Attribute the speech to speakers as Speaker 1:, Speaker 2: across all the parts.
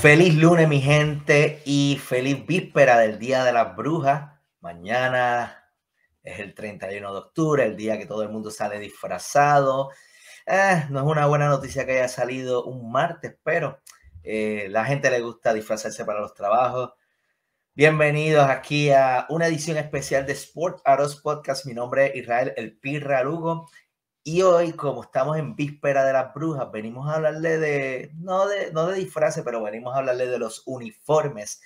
Speaker 1: Feliz lunes, mi gente, y feliz víspera del Día de las Brujas. Mañana es el 31 de octubre, el día que todo el mundo sale disfrazado. Eh, no es una buena noticia que haya salido un martes, pero eh, la gente le gusta disfrazarse para los trabajos. Bienvenidos aquí a una edición especial de Sport Aros Podcast. Mi nombre es Israel El Pirra Lugo y hoy, como estamos en víspera de las brujas, venimos a hablarle de, no de, no de disfraces, pero venimos a hablarle de los uniformes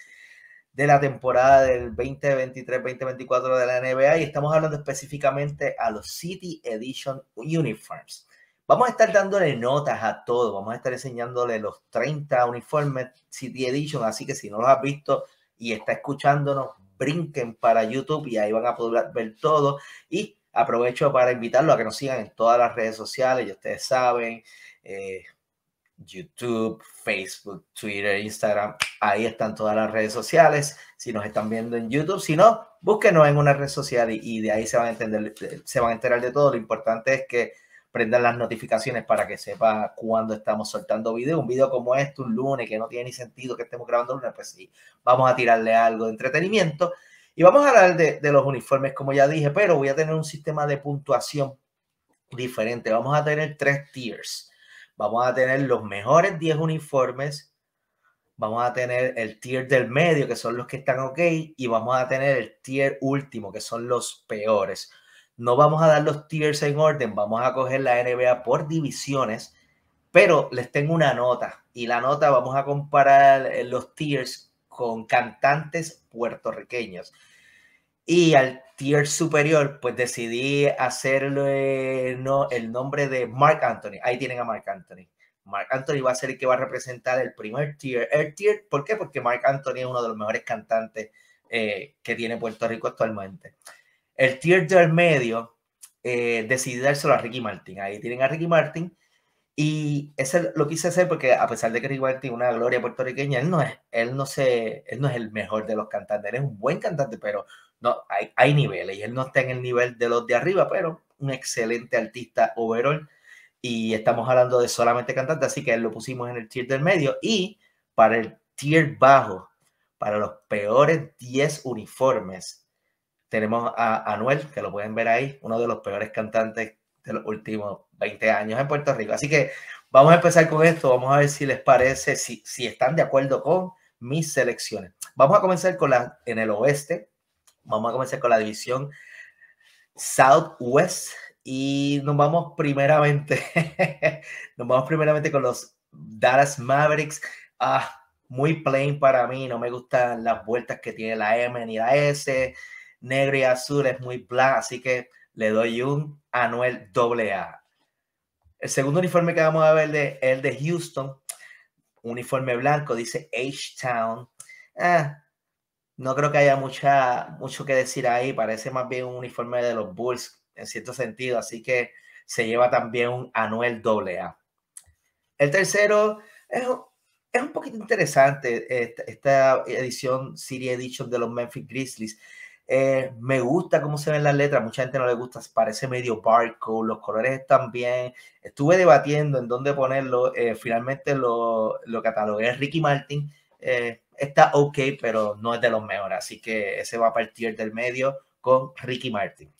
Speaker 1: de la temporada del 2023-2024 de la NBA y estamos hablando específicamente a los City Edition Uniforms. Vamos a estar dándole notas a todos. vamos a estar enseñándole los 30 uniformes City Edition, así que si no los has visto y está escuchándonos, brinquen para YouTube y ahí van a poder ver todo. Y Aprovecho para invitarlo a que nos sigan en todas las redes sociales, ya ustedes saben, eh, YouTube, Facebook, Twitter, Instagram, ahí están todas las redes sociales. Si nos están viendo en YouTube, si no, búsquenos en una red social y, de ahí se van, a entender, se van a enterar de todo. Lo importante es que prendan las notificaciones para que sepa cuándo estamos soltando video. Un video como este, un lunes, que no tiene ni sentido que estemos grabando lunes, pues sí, vamos a tirarle algo de entretenimiento. Y vamos a hablar de, los uniformes, como ya dije, pero voy a tener un sistema de puntuación diferente. Vamos a tener tres tiers. Vamos a tener los mejores 10 uniformes. Vamos a tener el tier del medio, que son los que están ok. Y vamos a tener el tier último, que son los peores. No vamos a dar los tiers en orden. Vamos a coger la NBA por divisiones. Pero les tengo una nota. Y la nota vamos a comparar los tiers con cantantes puertorriqueños. Y al tier superior, pues decidí hacerlo eh, no, el nombre de Mark Anthony. Ahí tienen a Mark Anthony. Mark Anthony va a ser el que va a representar el primer tier. ¿por qué? Porque Mark Anthony es uno de los mejores cantantes eh, que tiene Puerto Rico actualmente. El tier del medio eh, decidí dárselo a Ricky Martin. Ahí tienen a Ricky Martin. Y ese lo quise hacer porque a pesar de que Rigoberto tiene una gloria puertorriqueña, él no es, él no no es el mejor de los cantantes, él es un buen cantante, pero no, hay, hay niveles y él no está en el nivel de los de arriba, pero un excelente artista overall. Y estamos hablando de solamente cantantes, así que él lo pusimos en el tier del medio. Y para el tier bajo, para los peores 10 uniformes, tenemos a Anuel, que lo pueden ver ahí, uno de los peores cantantes de los últimos 20 años en Puerto Rico. Así que vamos a empezar con esto, vamos a ver si les parece, si, si están de acuerdo con mis selecciones. Vamos a comenzar con la en el oeste, vamos a comenzar con la división Southwest y nos vamos primeramente, nos vamos primeramente con los Dallas Mavericks. Ah, muy plain para mí, no me gustan las vueltas que tiene la M ni la S, negro y azul es muy plan, así que le doy un Anuel AA. El segundo uniforme que vamos a ver es el de Houston, uniforme blanco, dice H-Town. Ah, no creo que haya mucha, mucho que decir ahí, parece más bien un uniforme de los Bulls en cierto sentido, así que se lleva también un Anuel AA. El tercero es, un poquito interesante esta, edición City Edition de los Memphis Grizzlies eh, me gusta cómo se ven las letras, mucha gente no le gusta, parece medio barco, los colores están bien. Estuve debatiendo en dónde ponerlo, eh, finalmente lo, lo, catalogué Ricky Martin. Eh, está ok, pero no es de los mejores, así que ese va a partir del medio con Ricky Martin.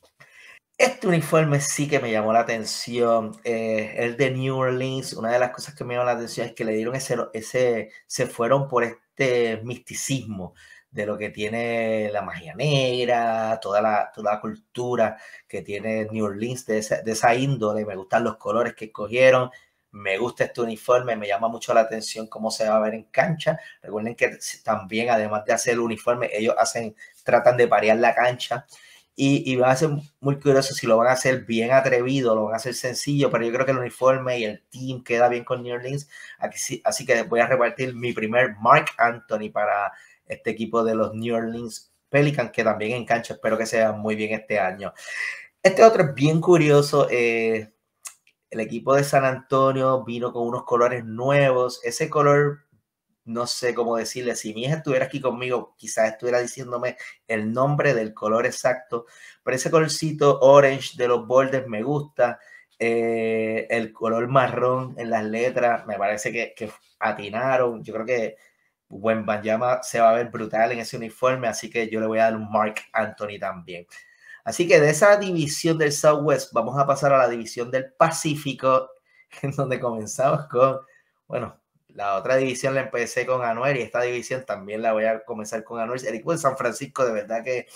Speaker 1: Este uniforme sí que me llamó la atención. el de New Orleans, una de las cosas que me llamó la atención es que le dieron ese, ese se fueron por este este misticismo de lo que tiene la magia negra, toda la, toda cultura que tiene New Orleans de esa, índole. Me gustan los colores que escogieron, me gusta este uniforme, me llama mucho la atención cómo se va a ver en cancha. Recuerden que también, además de hacer el uniforme, ellos hacen, tratan de parear la cancha. Y, va a ser muy curioso si lo van a hacer bien atrevido, lo van a hacer sencillo, pero yo creo que el uniforme y el team queda bien con New Orleans. así que voy a repartir mi primer Mark Anthony para este equipo de los New Orleans Pelicans, que también en cancha espero que sea muy bien este año. Este otro es bien curioso. Eh, el equipo de San Antonio vino con unos colores nuevos. Ese color no sé cómo decirle, si mi hija estuviera aquí conmigo, quizás estuviera diciéndome el nombre del color exacto, pero ese colorcito orange de los bordes me gusta, eh, el color marrón en las letras, me parece que, atinaron, yo creo que buen Banyama se va a ver brutal en ese uniforme, así que yo le voy a dar un Mark Anthony también. Así que de esa división del Southwest vamos a pasar a la división del Pacífico, en donde comenzamos con, bueno, la otra división la empecé con Anuel y esta división también la voy a comenzar con Anuel. El equipo de San Francisco, de verdad que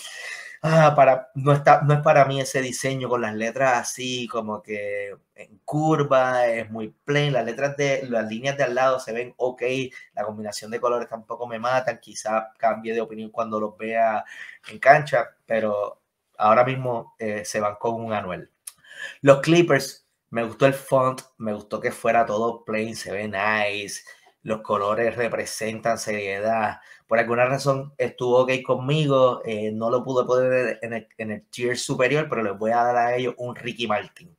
Speaker 1: ah, para, no, está, no es para mí ese diseño con las letras así, como que en curva, es muy plain. Las letras de las líneas de al lado se ven ok. La combinación de colores tampoco me matan. Quizá cambie de opinión cuando los vea en cancha, pero ahora mismo eh, se van con un Anuel. Los Clippers me gustó el font, me gustó que fuera todo plain, se ve nice, los colores representan seriedad. Por alguna razón estuvo ok conmigo, eh, no lo pude poner en el, en el, tier superior, pero les voy a dar a ellos un Ricky Martin.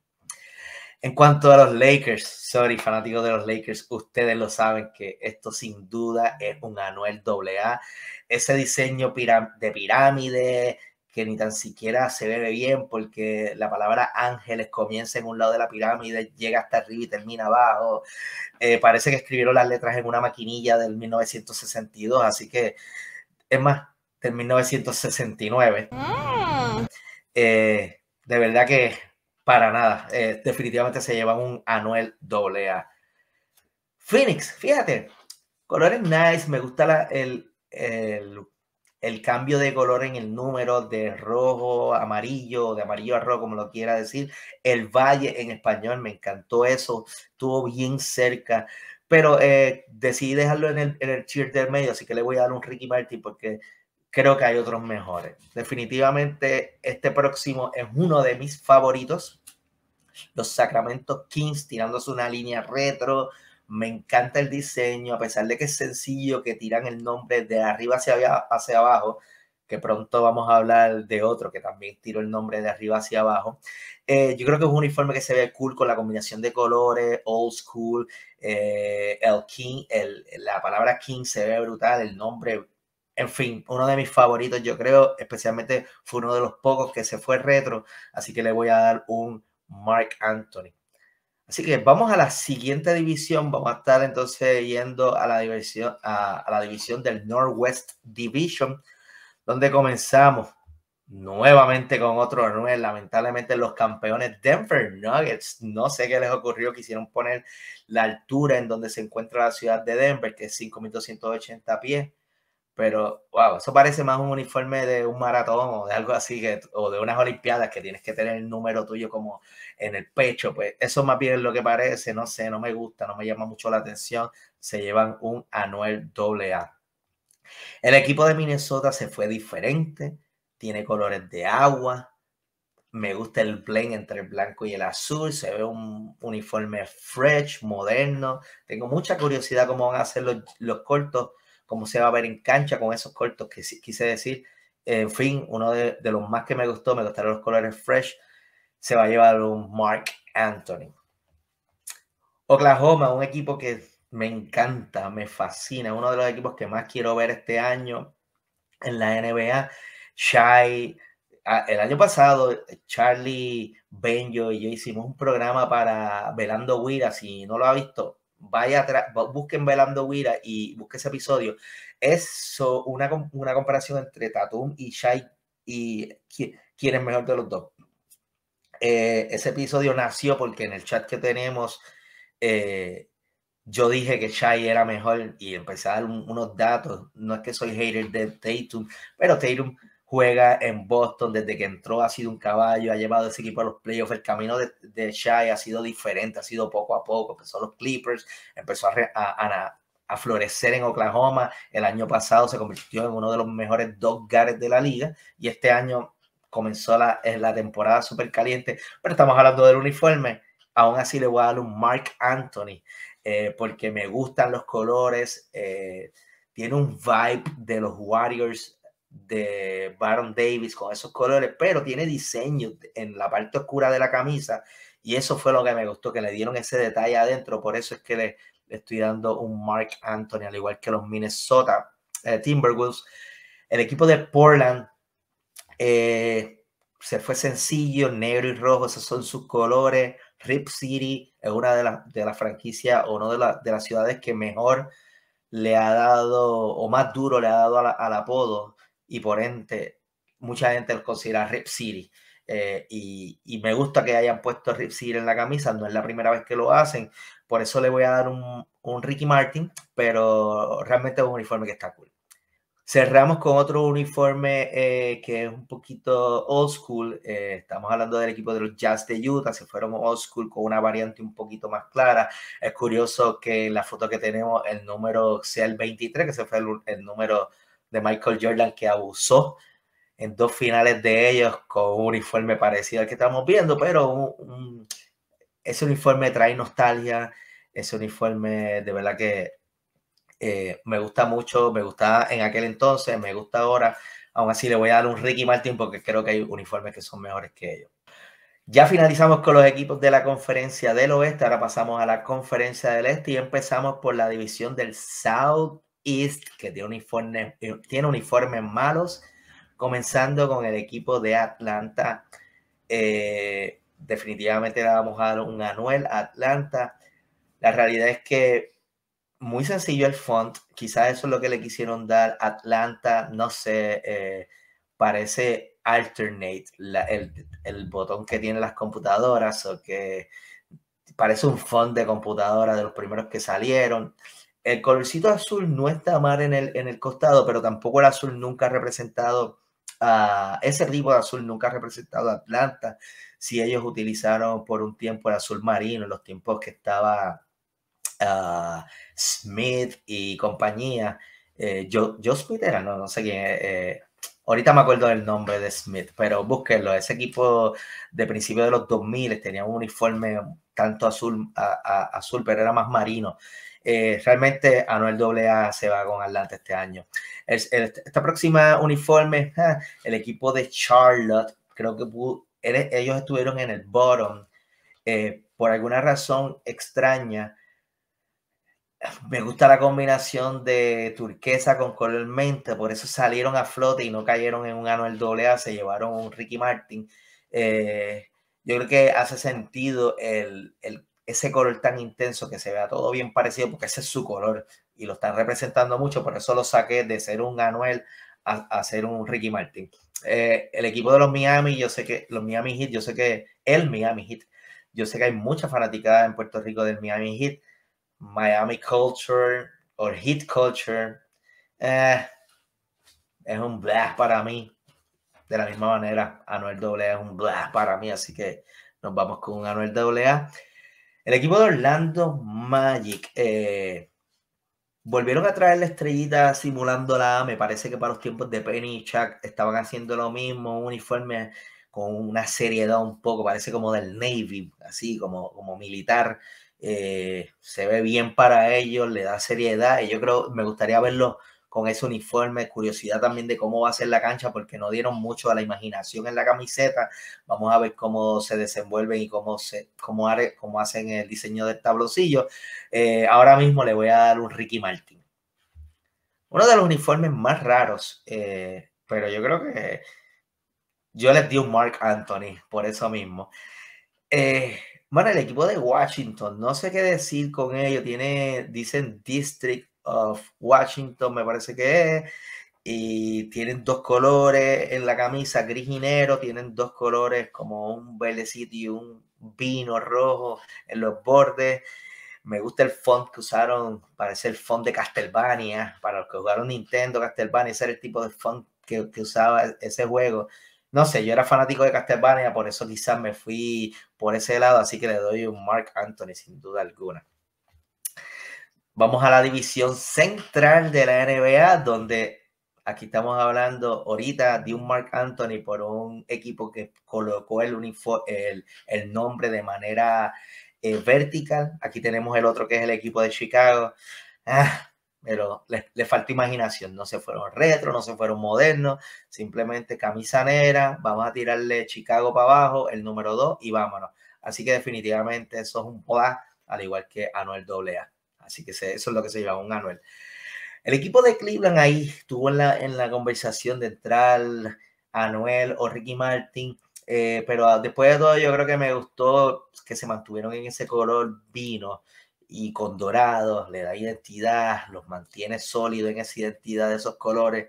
Speaker 1: En cuanto a los Lakers, sorry, fanáticos de los Lakers, ustedes lo saben que esto sin duda es un Anuel AA. Ese diseño de pirámide, que ni tan siquiera se ve bien porque la palabra ángeles comienza en un lado de la pirámide, llega hasta arriba y termina abajo. Eh, parece que escribieron las letras en una maquinilla del 1962, así que es más, del 1969. Mm. Eh, de verdad que para nada, eh, definitivamente se llevan un Anuel AA. Phoenix, fíjate, colores nice, me gusta el, el el cambio de color en el número de rojo amarillo, de amarillo a rojo, como lo quiera decir, el valle en español, me encantó eso, estuvo bien cerca, pero eh, decidí dejarlo en el, en el cheer del medio, así que le voy a dar un Ricky Martin porque creo que hay otros mejores. Definitivamente este próximo es uno de mis favoritos, los Sacramento Kings tirándose una línea retro, me encanta el diseño, a pesar de que es sencillo, que tiran el nombre de arriba hacia, abajo, que pronto vamos a hablar de otro que también tiró el nombre de arriba hacia abajo. Eh, yo creo que es un uniforme que se ve cool con la combinación de colores, old school, eh, el King, la palabra King se ve brutal, el nombre, en fin, uno de mis favoritos, yo creo, especialmente fue uno de los pocos que se fue retro, así que le voy a dar un Mark Anthony. Así que vamos a la siguiente división. Vamos a estar entonces yendo a la división, a, la división del Northwest Division, donde comenzamos nuevamente con otro Anuel. Lamentablemente los campeones Denver Nuggets, no sé qué les ocurrió, quisieron poner la altura en donde se encuentra la ciudad de Denver, que es 5.280 pies, pero, wow, eso parece más un uniforme de un maratón o de algo así, que, o de unas olimpiadas que tienes que tener el número tuyo como en el pecho. Pues eso más bien es lo que parece, no sé, no me gusta, no me llama mucho la atención. Se llevan un Anuel AA. El equipo de Minnesota se fue diferente, tiene colores de agua, me gusta el blend entre el blanco y el azul. Se ve un uniforme fresh, moderno. Tengo mucha curiosidad cómo van a ser los, los cortos cómo se va a ver en cancha con esos cortos que quise decir. Eh, en fin, uno de, los más que me gustó, me gustaron los colores fresh, se va a llevar un Mark Anthony. Oklahoma, un equipo que me encanta, me fascina, uno de los equipos que más quiero ver este año en la NBA. Shai, el año pasado, Charlie, Benjo y yo hicimos un programa para Velando Huira. Si no lo ha visto, vaya atrás, busquen Bailando Guira y busquen ese episodio. Es una, una, comparación entre Tatum y Shai y quién, es mejor de los dos. Eh, ese episodio nació porque en el chat que tenemos eh, yo dije que Shai era mejor y empecé a dar unos datos. No es que soy hater de Tatum, pero Tatum juega en Boston desde que entró, ha sido un caballo, ha llevado a ese equipo a los playoffs. El camino de, de Shai ha sido diferente, ha sido poco a poco. Empezó los Clippers, empezó a, florecer en Oklahoma. El año pasado se convirtió en uno de los mejores dos gares de la liga y este año comenzó la, la temporada súper caliente. Pero estamos hablando del uniforme. Aún así le voy a dar un Mark Anthony eh, porque me gustan los colores. Eh, tiene un vibe de los Warriors de Baron Davis con esos colores, pero tiene diseño en la parte oscura de la camisa y eso fue lo que me gustó, que le dieron ese detalle adentro, por eso es que le, estoy dando un Mark Anthony, al igual que los Minnesota eh, Timberwolves. El equipo de Portland eh, se fue sencillo, negro y rojo, esos son sus colores. Rip City es una de las de la franquicias o no de, la, de, las ciudades que mejor le ha dado o más duro le ha dado al apodo y por ende mucha gente lo considera Rip City. Eh, y, y, me gusta que hayan puesto Rip City en la camisa, no es la primera vez que lo hacen, por eso le voy a dar un, un Ricky Martin, pero realmente es un uniforme que está cool. Cerramos con otro uniforme eh, que es un poquito old school. Eh, estamos hablando del equipo de los Jazz de Utah. Se fueron old school con una variante un poquito más clara. Es curioso que en la foto que tenemos el número sea el 23, que se fue el número de Michael Jordan que abusó en dos finales de ellos con un uniforme parecido al que estamos viendo, pero un, ese uniforme trae nostalgia, ese uniforme de verdad que eh, me gusta mucho, me gustaba en aquel entonces, me gusta ahora, aún así le voy a dar un Ricky Martin porque creo que hay uniformes que son mejores que ellos. Ya finalizamos con los equipos de la conferencia del oeste, ahora pasamos a la conferencia del este y empezamos por la división del South East, que tiene, eh, tiene uniformes malos, comenzando con el equipo de Atlanta. Eh, definitivamente le vamos a dar un anuel a Atlanta. La realidad es que muy sencillo el font, quizás eso es lo que le quisieron dar. Atlanta, no sé, eh, parece alternate el, el, botón que tienen las computadoras o que parece un font de computadora de los primeros que salieron el colorcito azul no está mal en el, en el costado, pero tampoco el azul nunca ha representado a ese tipo de azul nunca ha representado a Atlanta. Si ellos utilizaron por un tiempo el azul marino, en los tiempos que estaba ah, Smith y compañía. yo, eh, yo Smith era, no, no sé quién, eh, eh, ahorita me acuerdo del nombre de Smith, pero búsquenlo. Ese equipo de principios de los 2000 tenía un uniforme tanto azul, azul pero era más marino. Eh, realmente Anuel A se va con Atlanta este año. es el, esta próxima uniforme, el equipo de Charlotte, creo que ellos estuvieron en el bottom. Eh, por alguna razón extraña, me gusta la combinación de turquesa con color menta, por eso salieron a flote y no cayeron en un Anuel A, se llevaron un Ricky Martin. Eh, yo creo que hace sentido el, ese color tan intenso que se vea todo bien parecido, porque ese es su color y lo están representando mucho, por eso lo saqué de ser un Anuel a, ser un Ricky Martin. Eh, el equipo de los Miami, yo sé que los Miami Heat, yo sé que el Miami Heat, yo sé que hay mucha fanaticada en Puerto Rico del Miami Heat. Miami Culture o Hit Culture, eh, es un blast para mí. De la misma manera, Anuel AA es un blast para mí, así que nos vamos con Anuel AA. El equipo de Orlando Magic eh, volvieron a traer la estrellita Simulando la Me parece que para los tiempos de Penny y Chuck estaban haciendo lo mismo, un uniforme con una seriedad un poco, parece como del Navy, así como, como militar. Eh, se ve bien para ellos, le da seriedad. Y yo creo, me gustaría verlo con ese uniforme, curiosidad también de cómo va a ser la cancha, porque no dieron mucho a la imaginación en la camiseta. Vamos a ver cómo se desenvuelven y cómo, se, hacen el diseño del tablocillo. Eh, ahora mismo le voy a dar un Ricky Martin. Uno de los uniformes más raros, eh, pero yo creo que yo les di un Mark Anthony, por eso mismo. Bueno, el equipo de Washington, no sé qué decir con ello. Tiene, dicen District of Washington, me parece que es. Y tienen dos colores en la camisa, gris y negro. Tienen dos colores como un verdecito y un vino rojo en los bordes. Me gusta el font que usaron, parece el font de Castlevania. Para los que jugaron Nintendo, Castlevania, ese era el tipo de font que usaba ese juego no sé, yo era fanático de Castlevania, por eso quizás me fui por ese lado, así que le doy un Mark Anthony sin duda alguna. Vamos a la división central de la NBA, donde aquí estamos hablando ahorita de un Mark Anthony por un equipo que colocó el, el nombre de manera eh, vertical. Aquí tenemos el otro que es el equipo de Chicago. Ah, pero le falta imaginación, no se fueron retro, no se fueron modernos, simplemente camisa negra, vamos a tirarle Chicago para abajo, el número 2 y vámonos. Así que definitivamente eso es un A, al igual que Anuel AA. Así que eso es lo que se lleva un Anuel. El equipo de Cleveland ahí estuvo en la, en la conversación de entrar Anuel o Ricky Martin, eh, pero después de todo yo creo que me gustó que se mantuvieron en ese color vino y con dorados, le da identidad, los mantiene sólidos en esa identidad de esos colores.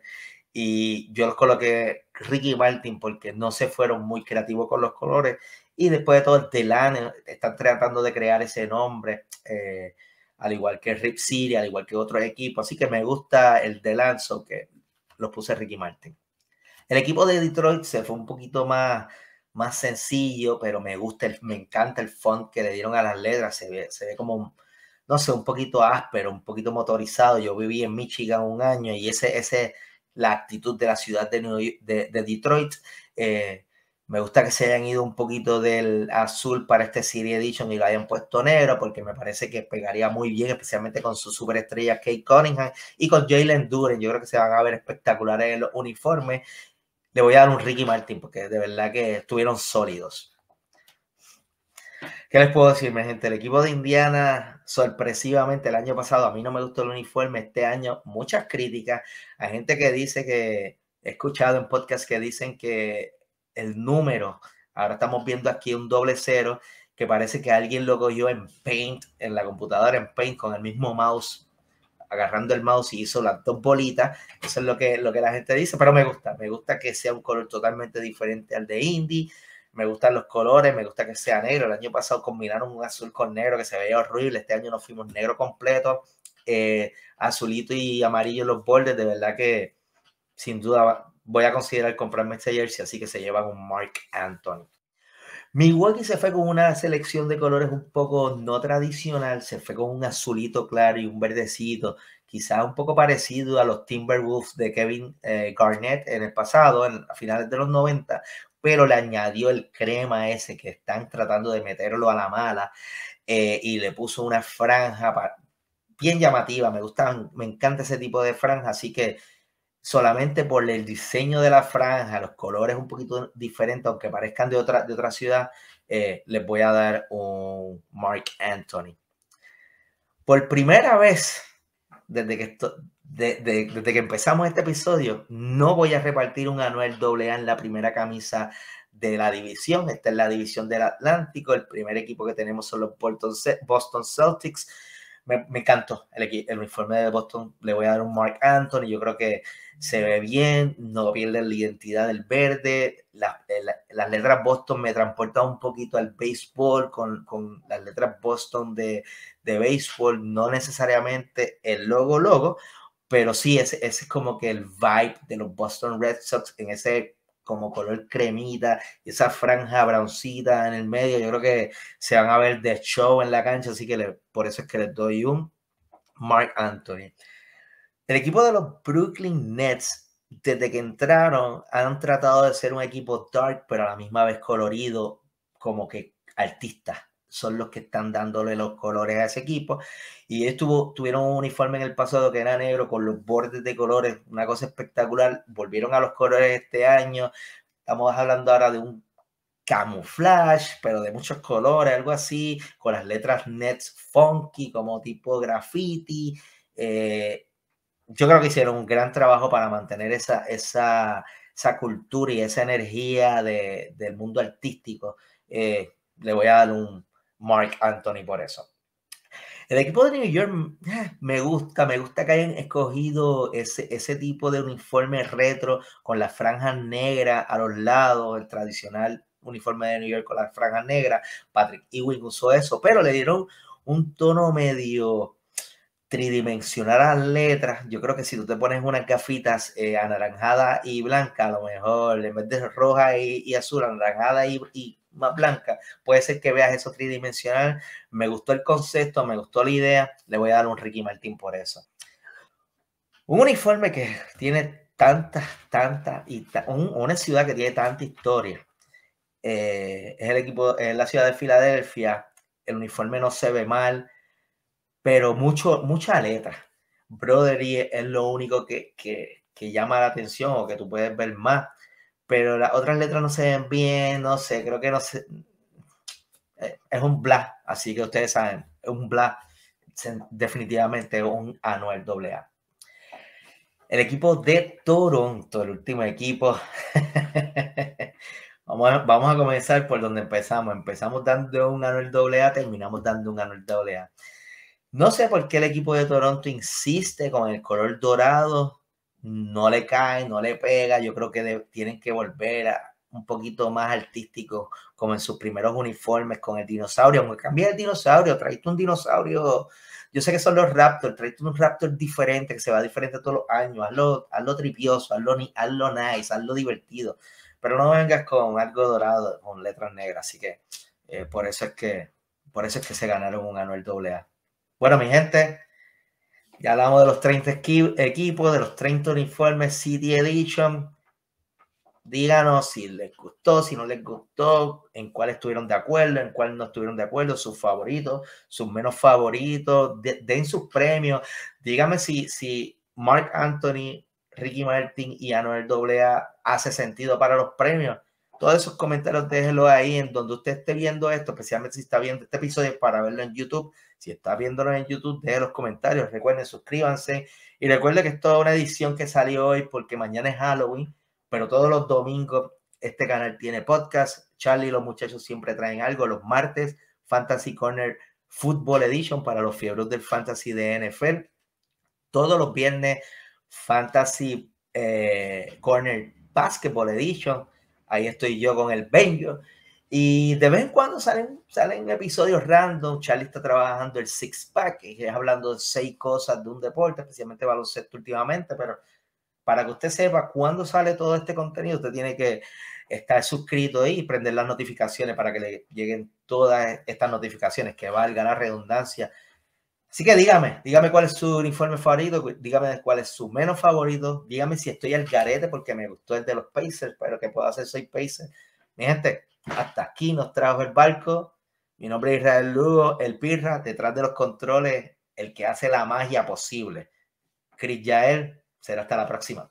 Speaker 1: Y yo los coloqué Ricky Martin porque no se fueron muy creativos con los colores. Y después de todo, Telan eh, están tratando de crear ese nombre, eh, al igual que Rip City, al igual que otros equipos. Así que me gusta el Delanzo que los puse Ricky Martin. El equipo de Detroit se fue un poquito más, más sencillo, pero me gusta, me encanta el font que le dieron a las letras. Se ve, se ve como no sé, un poquito áspero, un poquito motorizado. Yo viví en Michigan un año y ese es la actitud de la ciudad de, Detroit. Eh, me gusta que se hayan ido un poquito del azul para este City Edition y lo hayan puesto negro, porque me parece que pegaría muy bien, especialmente con su superestrella Kate Cunningham y con Jalen Duren. Yo creo que se van a ver espectaculares en los uniformes. Le voy a dar un Ricky Martin, porque de verdad que estuvieron sólidos. ¿Qué les puedo decir, gente? El equipo de Indiana, sorpresivamente, el año pasado a mí no me gustó el uniforme. Este año, muchas críticas. Hay gente que dice que, he escuchado en podcast que dicen que el número, ahora estamos viendo aquí un doble cero, que parece que alguien lo cogió en Paint, en la computadora en Paint, con el mismo mouse, agarrando el mouse y hizo las dos bolitas. Eso es lo que, lo que la gente dice, pero me gusta. Me gusta que sea un color totalmente diferente al de Indy me gustan los colores, me gusta que sea negro. El año pasado combinaron un azul con negro que se veía horrible, este año nos fuimos negro completo, eh, azulito y amarillo en los bordes, de verdad que sin duda voy a considerar comprarme este jersey, así que se lleva con Mark Anthony. Milwaukee se fue con una selección de colores un poco no tradicional, se fue con un azulito claro y un verdecito, quizás un poco parecido a los Timberwolves de Kevin eh, Garnett en el pasado, a finales de los 90, pero le añadió el crema ese que están tratando de meterlo a la mala eh, y le puso una franja bien llamativa. Me gusta, me encanta ese tipo de franja, así que solamente por el diseño de la franja, los colores un poquito diferentes, aunque parezcan de otra, de otra ciudad, eh, les voy a dar un Mark Anthony. Por primera vez desde que, esto, desde que empezamos este episodio, no voy a repartir un Anuel AA en la primera camisa de la división. Esta es la división del Atlántico. El primer equipo que tenemos son los Boston Celtics. Me, encantó el, el, uniforme de Boston. Le voy a dar un Mark Anthony. Yo creo que se ve bien, no pierde la identidad del verde. las letras Boston me transportan un poquito al béisbol con, las letras Boston de, de béisbol, no necesariamente el logo logo, pero sí, ese, es como que el vibe de los Boston Red Sox en ese como color cremita, esa franja broncita en el medio, yo creo que se van a ver de show en la cancha, así que por eso es que les doy un Mark Anthony. El equipo de los Brooklyn Nets, desde que entraron, han tratado de ser un equipo dark, pero a la misma vez colorido, como que artista son los que están dándole los colores a ese equipo. Y estuvo, tuvieron un uniforme en el pasado que era negro con los bordes de colores, una cosa espectacular. Volvieron a los colores este año. Estamos hablando ahora de un camuflaje, pero de muchos colores, algo así, con las letras Nets funky, como tipo graffiti. Eh, yo creo que hicieron un gran trabajo para mantener esa, esa, esa cultura y esa energía de, del mundo artístico. Eh, le voy a dar un Mark Anthony por eso. El equipo de New York eh, me gusta, me gusta que hayan escogido ese, ese tipo de uniforme retro con las franjas negras a los lados, el tradicional uniforme de New York con las franjas negras. Patrick Ewing usó eso, pero le dieron un tono medio tridimensional a las letras. Yo creo que si tú te pones unas gafitas anaranjadas eh, anaranjada y blanca, a lo mejor en vez roja y, azul, anaranjada y más blanca, puede ser que veas eso tridimensional. Me gustó el concepto, me gustó la idea, le voy a dar un Ricky Martín por eso. Un uniforme que tiene tantas, tantas, y una ciudad que tiene tanta historia. Eh, es el equipo, es la ciudad de Filadelfia, el uniforme no se ve mal, pero mucho, mucha letra. Broderie es lo único que, que llama la atención o que tú puedes ver más pero las otras letras no se ven bien, no sé, creo que no sé. Eh, es un bla, así que ustedes saben, es un bla, definitivamente un doble a El equipo de Toronto, el último equipo. vamos, a, comenzar por donde empezamos. Empezamos dando un Anuel A, terminamos dando un Anuel A. No sé por qué el equipo de Toronto insiste con el color dorado no le cae, no le pega. Yo creo que tienen que volver a un poquito más artístico, como en sus primeros uniformes con el dinosaurio. cambia el dinosaurio, tú un dinosaurio. Yo sé que son los Raptors, tú un Raptor diferente, que se va diferente todos los años. Hazlo, hazlo tripioso, hazlo, nice, hazlo divertido. Pero no vengas con algo dorado, con letras negras. Así que eh, por eso es que por eso es que se ganaron un año anual AA. Bueno, mi gente, ya hablamos de los 30 equipos, de los 30 uniformes City Edition. Díganos si les gustó, si no les gustó, en cuál estuvieron de acuerdo, en cuál no estuvieron de acuerdo, sus favoritos, sus menos favoritos, den sus premios. Díganme si, si Mark Anthony, Ricky Martin y Anuel AA hace sentido para los premios todos esos comentarios déjenlos ahí en donde usted esté viendo esto, especialmente si está viendo este episodio para verlo en YouTube. Si está viéndolo en YouTube, deje los comentarios. Recuerden, suscríbanse. Y recuerden que es toda una edición que salió hoy porque mañana es Halloween, pero todos los domingos este canal tiene podcast. Charlie y los muchachos siempre traen algo. Los martes, Fantasy Corner Football Edition para los fiebros del Fantasy de NFL. Todos los viernes, Fantasy eh, Corner Basketball Edition Ahí estoy yo con el Benjo. Y de vez en cuando salen, salen episodios random. Charlie trabajando el six pack, y es hablando de seis cosas de un deporte, especialmente baloncesto últimamente. Pero para que usted sepa cuándo sale todo este contenido, usted tiene que estar suscrito ahí y prender las notificaciones para que le lleguen todas estas notificaciones, que valga la redundancia Así que dígame, dígame cuál es su uniforme favorito, dígame cuál es su menos favorito, dígame si estoy al carete porque me gustó el de los Pacers, pero que puedo hacer soy Pacers. Mi gente, hasta aquí nos trajo el barco. Mi nombre es Israel Lugo, el Pirra, detrás de los controles, el que hace la magia posible. Chris Yael, será hasta la próxima.